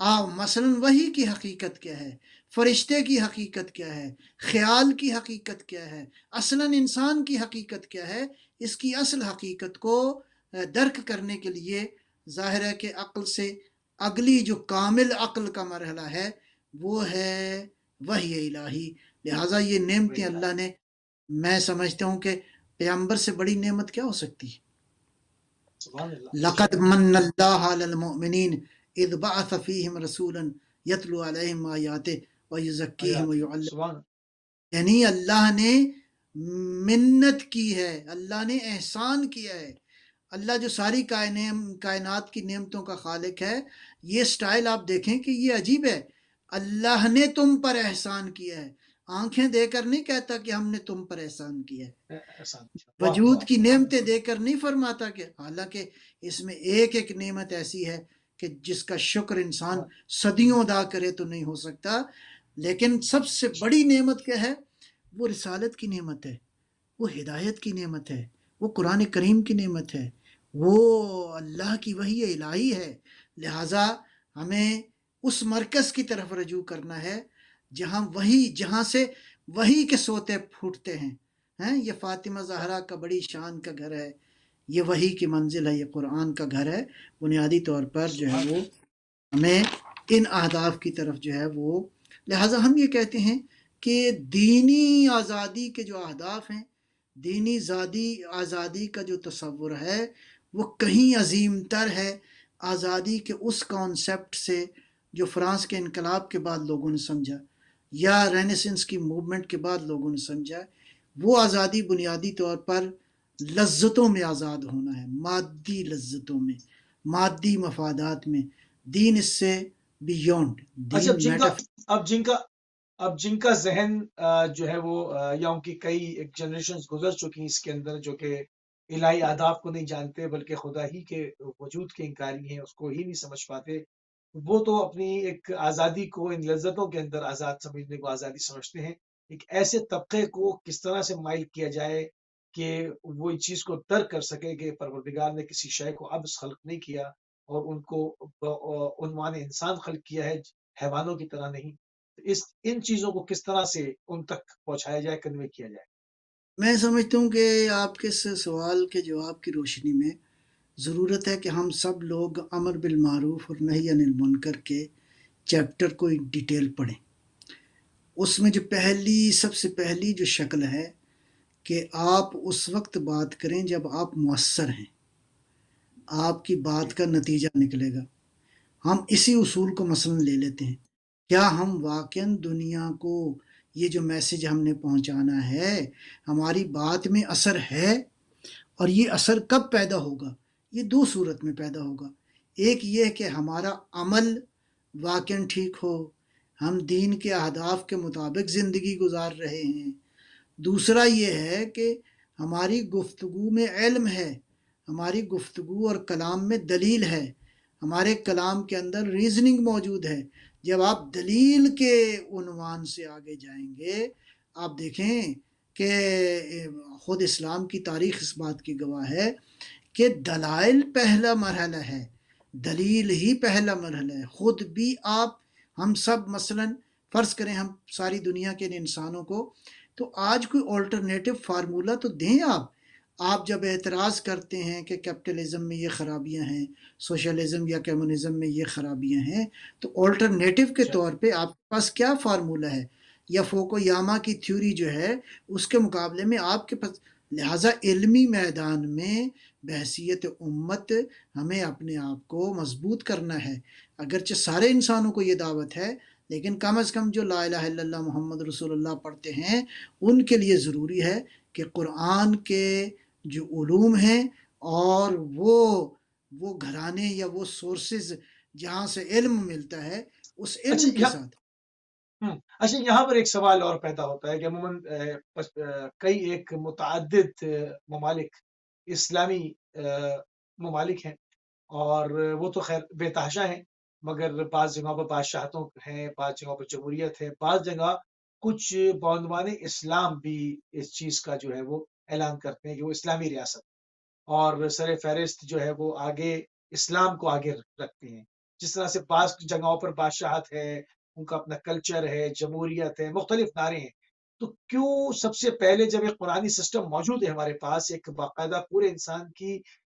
आप हाँ, मसलन वही की हकीकत क्या है फरिश्ते की हकीकत क्या है ख्याल की हकीकत क्या है असलन इंसान की हकीकत क्या है इसकी असल हकीकत को दर्क करने के लिए ज़ाहिर है कि अक्ल से अगली जो कामिल अक्ल का मरहला है वो है वही इलाही लिहाजा ये नेमतें अल्लाह ने मैं समझता हूँ कि पैम्बर से बड़ी नेमत क्या हो सकती है लकत मन अल्लाह इदबाअ फ़ीहिम रसूलन यतलु यानी अल्लाह ने मिन्नत की है अल्लाह ने एहसान किया है अल्लाह जो सारी कायन कायनात की नियमतों का खालिक है ये स्टाइल आप देखें कि ये अजीब है अल्लाह ने तुम पर एहसान किया है आंखें देकर नहीं कहता कि हमने तुम पर एहसान किया है वजूद की नियमतें देकर नहीं फरमाता कि हालांकि इसमें एक एक नियमत ऐसी है कि जिसका शुक्र इंसान हाँ। सदियों अदा करे तो नहीं हो सकता लेकिन सबसे बड़ी नेमत क्या है वो रिसालत की नेमत है वो हिदायत की नेमत है वो कुरान करीम की नेमत है वो अल्लाह की वही इलाही है लिहाजा हमें उस मरकज़ की तरफ रजू करना है जहाँ वही जहाँ से वही के सोते फूटते हैं हैं ये फातिमा जहरा का बड़ी शान का घर है ये वही की मंजिल है ये कुरान का घर है बुनियादी तौर पर जो है वो हमें इन अहदाफ की तरफ जो है वो लिहाजा हम ये कहते हैं कि दीनी आज़ादी के जो अहदाफ हैं दीनी ज़ादी आज़ादी का जो तस्वुर है वो कहीं अजीम तर है आज़ादी के उस कॉन्सेप्ट से जो फ्रांस के इनकलाब के बाद लोगों ने समझा या रेनेसेंस की मूवमेंट के बाद लोगों ने समझा वो आज़ादी बुनियादी तौर पर लज्जतों में आज़ाद होना है मादी लज्जतों में मादी मफादात में दीन इससे बियॉन्ड अच्छा, जिनका अब जिनका अब जिनका जहन जो है वो या उनकी कई एक जनरेशन गुजर चुकी हैं इसके अंदर जो कि इलाही आदाब को नहीं जानते बल्कि खुदा ही के वजूद के इंकारी हैं उसको ही नहीं समझ पाते वो तो अपनी एक आज़ादी को इन लज्जतों के अंदर आज़ाद समझने को आज़ादी समझते हैं एक ऐसे तबके को किस तरह से माइल किया जाए कि वो इस चीज को तर्क कर सके कि परवरदिगार ने किसी शय को अब खल्क नहीं किया और उनको उनवान इंसान खल्क किया है हैवानों की तरह नहीं तो इस इन चीजों को किस तरह से उन तक पहुंचाया जाए कन्वे किया जाए मैं समझता हूँ कि आपके सवाल के जवाब की रोशनी में ज़रूरत है कि हम सब लोग अमर बिलमूफ और नहीं अनिल मुनकर के चैप्टर को इन डिटेल पढ़ें उसमें जो पहली सबसे पहली जो शक्ल है कि आप उस वक्त बात करें जब आप मौसर हैं आपकी बात का नतीजा निकलेगा हम इसी उसूल को मसलन ले लेते हैं क्या हम वाक़ दुनिया को ये जो मैसेज हमने पहुंचाना है हमारी बात में असर है और ये असर कब पैदा होगा ये दो सूरत में पैदा होगा एक ये है कि हमारा अमल वाक़ ठीक हो हम दीन के अहदाफ के मुताबिक ज़िंदगी गुजार रहे हैं दूसरा ये है कि हमारी गुफ्तु में इल्म है हमारी गुफ्तु और कलाम में दलील है हमारे कलाम के अंदर रीजनिंग मौजूद है जब आप दलील के उनवान से आगे जाएंगे आप देखें कि ख़ुद इस्लाम की तारीख इस बात की गवाह है कि दलाइल पहला मरहला है दलील ही पहला मरहला है ख़ुद भी आप हम सब मसलन फ़र्ज़ करें हम सारी दुनिया के इन इंसानों को तो आज कोई ऑल्टरनेटिव फार्मूला तो दें आप आप जब एतराज़ करते हैं कि कैपिटलिज्म में ये ख़राबियां हैं सोशलिज्म या कम्युनिज्म में ये ख़राबियां हैं तो ऑल्टरनेटिव के अच्छा। तौर पे आपके पास क्या फार्मूला है या फोको यामा की थ्योरी जो है उसके मुकाबले में आपके पास लिहाजा इलमी मैदान में बहसीत उम्मत हमें अपने आप को मजबूत करना है अगरचे सारे इंसानों को ये दावत है लेकिन कम अज़ कम जो ला मोहम्मद रसूलुल्लाह पढ़ते हैं उनके लिए ज़रूरी है कि क़ुरान के जो ूम हैं और वो वो घराने या वो सोर्सेज जहाँ से इल्म मिलता है उस इल्म अच्छा, के साथ अच्छा यहाँ पर एक सवाल और पैदा होता है कि अमूमन कई एक मुतद ममालिक इस्लामी ममालिक हैं और वो तो खैर बेतहाशा हैं मगर बाद जगहों पर बादशाहतों हैं बाद जगहों पर जमहूरियत है बाद जगह कुछ बौंदवान इस्लाम भी इस चीज़ का जो है वो ऐलान करते हैं कि वो इस्लामी रियासत और सर फहरिस्त जो है वो आगे इस्लाम को आगे रखते हैं जिस तरह से बास जगहों पर बादशाहत है उनका अपना कल्चर है जमहूरियत है मुख्तलिफ नारे हैं तो क्यों सबसे पहले जब एक पुरानी सिस्टम मौजूद है हमारे पास एक बाकायदा पूरे इंसान की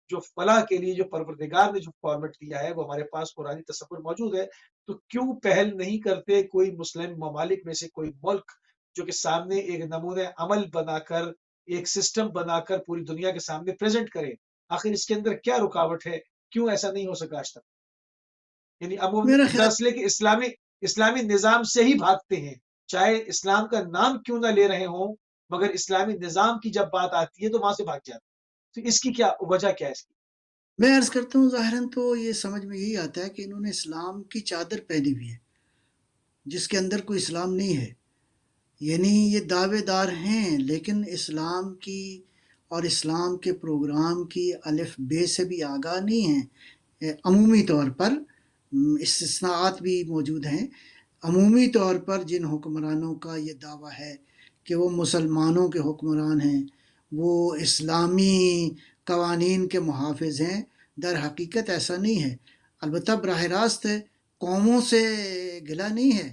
जो फला के लिए जो परवरदिगार ने जो फॉर्मेट दिया है वो हमारे पास पुरानी तस्वर मौजूद है तो क्यों पहल नहीं करते कोई मुस्लिम ममालिक में से कोई मुल्क जो कि सामने एक नमूने अमल बनाकर एक सिस्टम बनाकर पूरी दुनिया के सामने प्रेजेंट करे आखिर इसके अंदर क्या रुकावट है क्यों ऐसा नहीं हो सका आज तक यानी अमूमन फैसले के इस्लामी इस्लामी निज़ाम से ही भागते हैं चाहे इस्लाम का नाम क्यों ना ले रहे हों मगर इस्लामी निज़ाम की जब बात आती है तो वहां से भाग जाते हैं तो इसकी क्या वजह क्या है इसकी मैं अर्ज करता हूँ ज़ाहरन तो ये समझ में यही आता है कि इन्होंने इस्लाम की चादर पहनी हुई है जिसके अंदर कोई इस्लाम नहीं है यानी ये दावेदार हैं लेकिन इस्लाम की और इस्लाम के प्रोग्राम की अलिफ बे से भी आगाह नहीं है अमूमी तौर पर इसनात भी मौजूद हैं अमूमी तौर पर जिन हुक्मरानों का ये दावा है कि वो मुसलमानों के हुक्मरान हैं वो इस्लामी कवानीन के मुहाफ़ हैं दर हकीकत ऐसा नहीं है अलबत् बरह रास्त कौमों से गिला नहीं है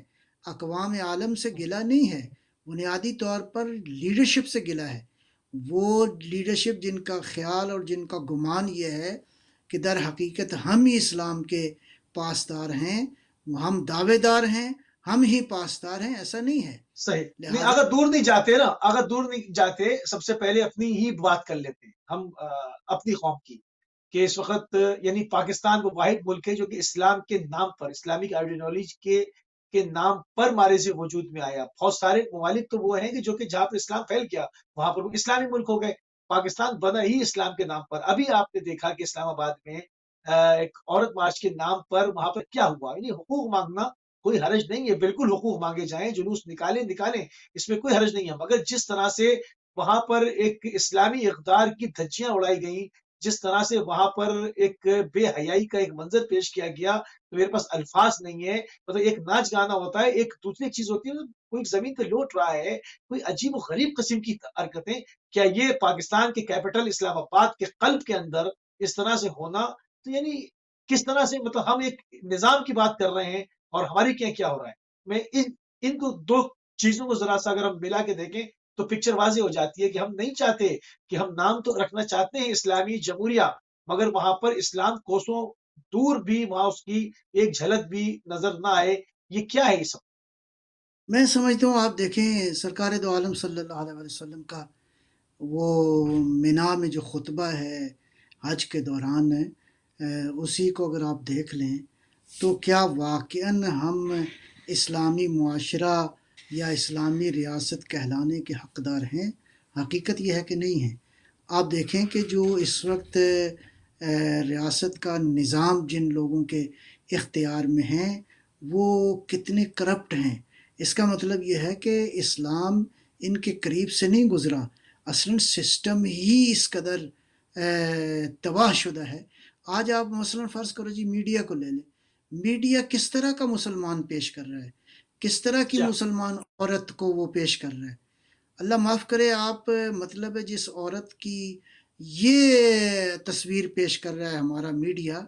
अकवाम आलम से गिला नहीं है बुनियादी तौर पर लीडरशिप से गिला है वो लीडरशिप जिनका ख्याल और जिनका गुमान ये है कि दर हकीकत हम ही इस्लाम के पासदार हैं हम दावेदार हैं हम ही पासदार हैं ऐसा नहीं है सही नहीं अगर दूर नहीं जाते ना अगर दूर नहीं जाते सबसे पहले अपनी ही बात कर लेते हैं हम आ, अपनी कौम की कि इस वक्त यानी पाकिस्तान वो वाहिद मुल्क है जो कि इस्लाम के नाम पर इस्लामिक आइडियोलॉजी के के नाम पर मारे से वजूद में आया बहुत सारे ममालिक तो वो हैं कि जो कि जहाँ पर इस्लाम फैल गया वहां पर वो इस्लामी मुल्क हो गए पाकिस्तान बना ही इस्लाम के नाम पर अभी आपने देखा कि इस्लामाबाद में एक औरत मार्च के नाम पर वहां पर क्या हुआ यानी हुकूक मांगना कोई हरज नहीं है बिल्कुल हुकूक मांगे जाए जुलूस निकाले निकाले इसमें कोई हरज नहीं है मगर जिस तरह से वहां पर एक इस्लामी इकदार की धज्जियां उड़ाई गई जिस तरह से वहां पर एक बेहयाई का एक मंजर पेश किया गया तो मेरे पास अल्फाज नहीं है मतलब तो एक नाच गाना होता है एक दूसरी चीज होती है मतलब कोई जमीन पर लौट रहा है कोई अजीब गरीब कस्म की हरकतें क्या ये पाकिस्तान के कैपिटल इस्लामाबाद के कल्ब के अंदर इस तरह से होना तो यानी किस तरह से मतलब हम एक निजाम की बात कर रहे हैं और हमारे क्या क्या हो रहा है मैं इन इन दो चीजों को जरा सा अगर हम मिला के देखें तो पिक्चर वाजी हो जाती है कि हम नहीं चाहते कि हम नाम तो रखना चाहते हैं इस्लामी जमहूरिया मगर वहां पर इस्लाम कोसों दूर भी वहां उसकी एक झलक भी नजर ना आए ये क्या है ये सब मैं समझता हूँ आप देखें सरकार दो आलम वसल्लम का वो मीना में जो खुतबा है हज के दौरान उसी को अगर आप देख लें तो क्या वाकन हम इस्लामी माशरा या इस्लामी रियासत कहलाने के हकदार हैं हकीकत यह है कि नहीं है आप देखें कि जो इस वक्त रियासत का निज़ाम जिन लोगों के इख्तियार में हैं वो कितने करप्ट हैं इसका मतलब यह है कि इस्लाम इनके करीब से नहीं गुज़रा असल सिस्टम ही इस कदर तबाह शुदा है आज आप मसलन फ़र्ज़ करो जी मीडिया को ले लें मीडिया किस तरह का मुसलमान पेश कर रहा है किस तरह की मुसलमान औरत को वो पेश कर रहा है अल्लाह माफ़ करे आप मतलब है जिस औरत की ये तस्वीर पेश कर रहा है हमारा मीडिया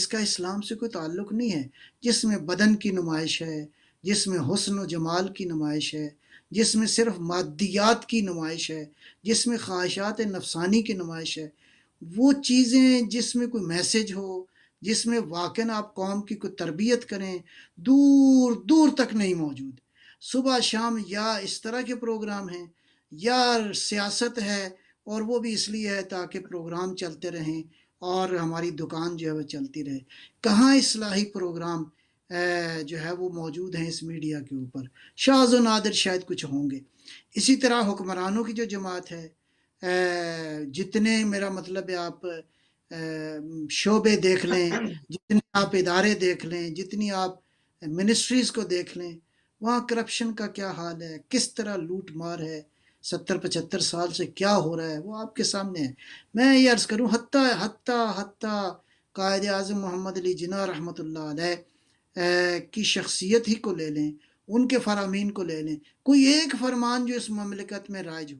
इसका इस्लाम से कोई ताल्लुक नहीं है जिसमें बदन की नुमाइश है जिसमें हुसन व जमाल की नुमाइश है जिसमें सिर्फ मादियात की नुमाइश है जिसमें ख्वाहिशात नफसानी की नुमाइश है वो चीज़ें जिसमें कोई मैसेज हो जिसमें वाक़ आप कौम की कोई तरबियत करें दूर दूर तक नहीं मौजूद सुबह शाम या इस तरह के प्रोग्राम हैं या सियासत है और वो भी इसलिए है ताकि प्रोग्राम चलते रहें और हमारी दुकान जो है वो चलती रहे कहाँ इसलाही प्रोग्राम जो है वो मौजूद हैं इस मीडिया के ऊपर शाज व नादिर शायद कुछ होंगे इसी तरह हुक्मरानों की जो जमात है जितने मेरा मतलब है आप शोबे देख लें जितने आप इदारे देख लें जितनी आप मिनिस्ट्रीज़ को देख लें वहाँ करप्शन का क्या हाल है किस तरह लूट मार है सत्तर पचहत्तर साल से क्या हो रहा है वो आपके सामने है मैं ये अर्ज़ करूँ हत्ता हत्ता हत्ता कायद अजम मोहम्मद अली जिना रहमत की शख्सियत ही को ले लें उनके फरामीन को ले लें कोई एक फरमान जो इस ममलिकत में राज हो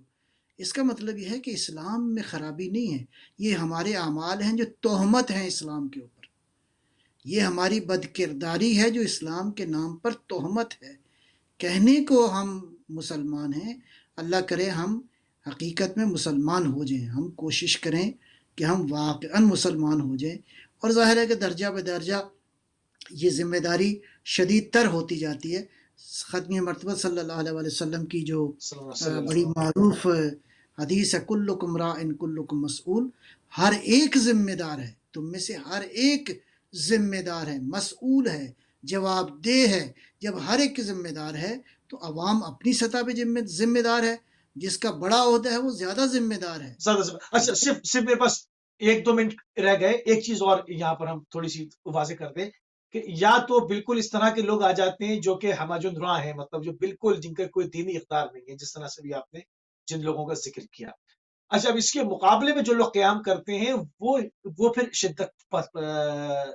इसका मतलब यह है कि इस्लाम में ख़राबी नहीं है ये हमारे अमाल हैं जो तोहमत हैं इस्लाम के ऊपर ये हमारी बदकिरदारी है जो इस्लाम के नाम पर तोहमत है कहने को हम मुसलमान हैं अल्लाह करे हम हकीकत में मुसलमान हो जाएं हम कोशिश करें कि हम वाक़ मुसलमान हो जाएं और ज़ाहिर है कि दर्जा ब दर्जा ये ज़िम्मेदारी शदीद तर होती जाती है ख़त्म मरतबा सल्ला वसम की जो बड़ी मरूफ हदीस है कुल्लुकमरा इन कुल्लुकुम मसूल हर एक ज़िम्मेदार है तुम तो में से हर एक ज़िम्मेदार है मसूल है जवाबदेह है जब हर एक ज़िम्मेदार है तो अवाम अपनी सतह पर ज़िम्मेदार है जिसका बड़ा होता है वो ज़्यादा ज़िम्मेदार है अच्छा सिर्फ सिर्फ मेरे पास एक दो मिनट रह गए एक चीज़ और यहाँ पर हम थोड़ी सी वाजे कर दें कि या तो बिल्कुल इस तरह के लोग आ जाते हैं जो कि हमाजुंधरा हैं मतलब जो बिल्कुल जिनका कोई दीनी इकदार नहीं है जिस तरह से भी आपने जिन लोगों का जिक्र किया अच्छा अब इसके मुकाबले में जो लोग क्याम करते हैं वो वो फिर शिद्दत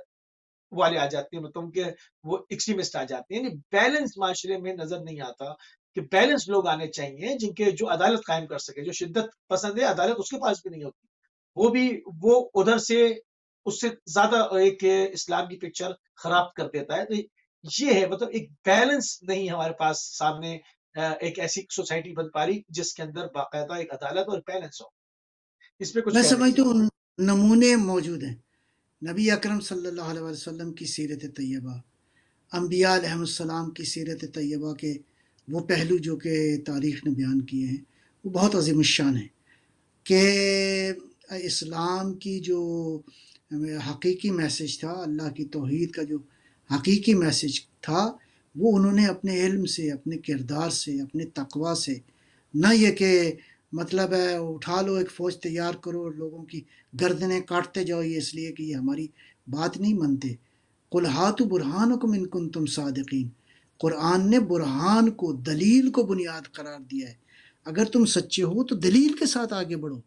वाले आ जाते हैं मतलब उनके वो एक्सट्रीमिस्ट आ जाते हैं यानी बैलेंस माशरे में नजर नहीं आता कि बैलेंस लोग आने चाहिए जिनके जो अदालत कायम कर सके जो शिद्दत पसंद है अदालत उसके पास भी नहीं होती वो भी वो उधर से उससे ज्यादा एक इस्लाम की पिक्चर खराब कर देता है तो ये है मतलब एक बैलेंस नहीं हमारे पास सामने एक ऐसी सोसाइटी बन पा रही जिसके अंदर बाकायदा एक अदालत और बैलेंस हो इसमें कुछ मैं समझता हूँ नमूने मौजूद हैं नबी अकरम सल्लल्लाहु अलैहि वसल्लम की सीरत तय्यबा अम्बिया की सीरत तय्यबा के वो पहलू जो के तारीख ने बयान किए हैं वो बहुत अजीम शान है कि इस्लाम की जो हकीकी मैसेज था अल्लाह की तोहद का जो हकीकी मैसेज था वो उन्होंने अपने इल्म से अपने किरदार से अपने तकवा से न ये कि मतलब है उठा लो एक फ़ौज तैयार करो और लोगों की गर्दनें काटते जाओ ये इसलिए कि ये हमारी बात नहीं मानते हाथ बुरहान को मिनकुन तुम सादकिन कुरान ने बुरहान को दलील को बुनियाद करार दिया है अगर तुम सच्चे हो तो दलील के साथ आगे बढ़ो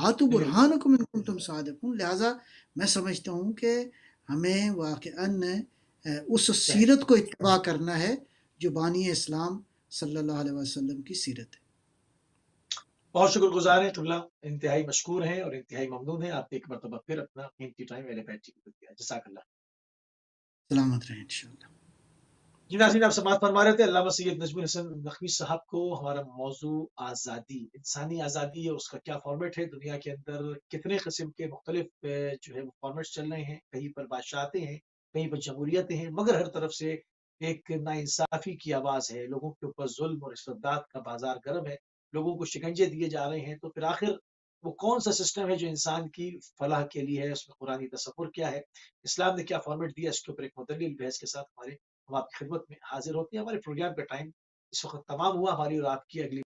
हाथु बुरहान को मिनकुन तुम सादकुन लिहाजा मैं समझता हूँ कि हमें वाक़ उस सीरत को इतवा करना है जो बानी इस्लाम सल्लल्लाहु अलैहि वसल्लम की सीरत है बहुत शुक्र गुजार है तुल्ला इंतहाई मशहूर है और इंतहाई ममनून है आपने एक मरतबा फिर अपना कीमती टाइम एलिफेंट जी को दिया जसाकल्ला सलामत रहें इंशाल्लाह जी नाजीन आप समाज फरमा रहे थे अल्लाह सैद नजमी हसन नकवी साहब को हमारा मौजू आज़ादी इंसानी आज़ादी है उसका क्या फॉर्मेट है दुनिया के अंदर कितने किस्म के मुख्तलिफ जो है वो फॉर्मेट्स चल रहे हैं कहीं पर बादशाहते हैं कहीं पर जमहूरियतें हैं मगर हर तरफ से एक नाइंसाफ़ी की आवाज़ है लोगों के ऊपर जुल्म और इसदात का बाजार गर्म है लोगों को शिकंजे दिए जा रहे हैं तो फिर आखिर वो कौन सा सिस्टम है जो इंसान की फलाह के लिए है उसमें कुरानी तस्वुर क्या है इस्लाम ने क्या फॉर्मेट दिया इसके ऊपर एक मुदल बहस के साथ हमारे हम आपकी खिदमत में हाजिर होते हैं हमारे प्रोग्राम का टाइम इस वक्त तमाम हुआ हमारी और आपकी अगली